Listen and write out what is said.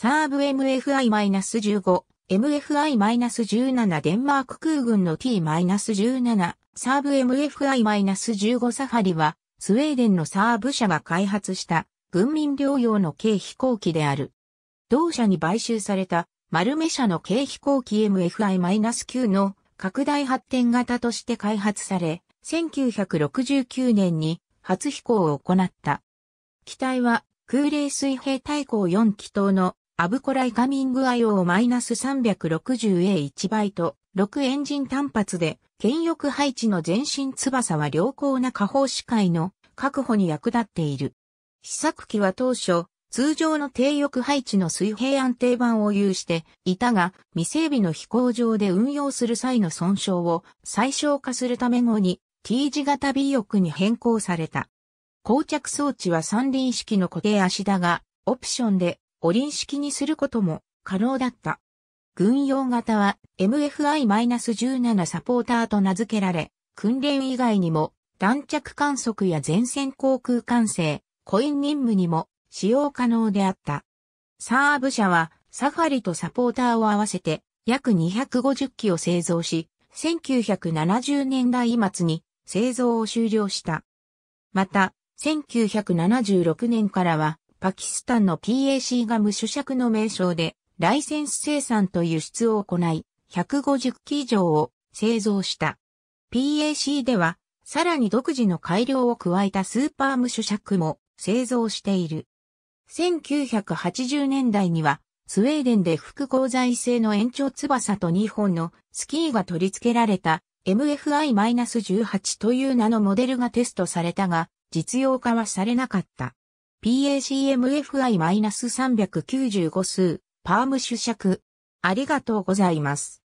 サーブ MFI-15、MFI-17 デンマーク空軍の T-17、サーブ MFI-15 サファリは、スウェーデンのサーブ社が開発した軍民両用の軽飛行機である。同社に買収された丸目社の軽飛行機 MFI-9 の拡大発展型として開発され、1969年に初飛行を行った。機体は空冷水平対向4気筒のアブコライカミング IO-360A1 バイト、6エンジン単発で、剣翼配置の全身翼は良好な下方視界の確保に役立っている。試作機は当初、通常の低翼配置の水平安定板を有していたが、未整備の飛行場で運用する際の損傷を最小化するため後に T 字型 B 翼に変更された。膠着装置は三輪式の固定足だが、オプションでおン式にすることも可能だった。軍用型は MFI-17 サポーターと名付けられ、訓練以外にも弾着観測や前線航空管制、コイン任務にも使用可能であった。サーブ社はサファリとサポーターを合わせて約250機を製造し、1970年代末に製造を終了した。また、1976年からはパキスタンの PAC が無主尺の名称で、ライセンス生産と輸出を行い、150機以上を製造した。PAC では、さらに独自の改良を加えたスーパー無主尺も製造している。1980年代には、スウェーデンで副交材製の延長翼と2本のスキーが取り付けられた MFI-18 という名のモデルがテストされたが、実用化はされなかった。PACMFI-395 数、パーム主尺。ありがとうございます。